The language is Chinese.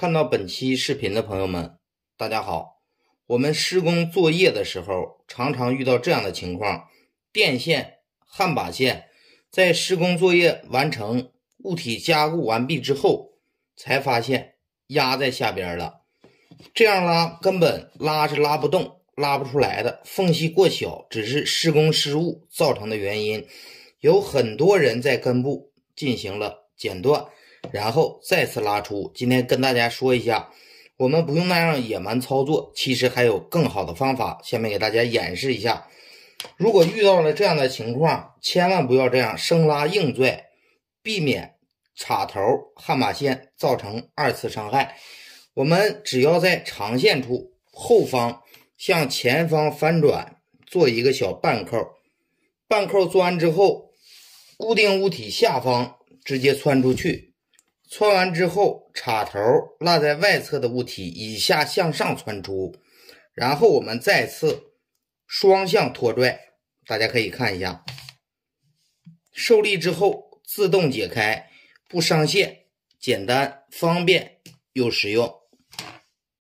看到本期视频的朋友们，大家好。我们施工作业的时候，常常遇到这样的情况：电线、焊把线，在施工作业完成、物体加固完毕之后，才发现压在下边了。这样拉根本拉是拉不动、拉不出来的，缝隙过小，只是施工失误造成的原因。有很多人在根部进行了剪断。然后再次拉出。今天跟大家说一下，我们不用那样野蛮操作，其实还有更好的方法。下面给大家演示一下。如果遇到了这样的情况，千万不要这样生拉硬拽，避免插头、焊马线造成二次伤害。我们只要在长线处后方向前方翻转，做一个小半扣。半扣做完之后，固定物体下方直接穿出去。穿完之后，插头落在外侧的物体以下向上穿出，然后我们再次双向拖拽，大家可以看一下，受力之后自动解开，不伤线，简单方便又实用。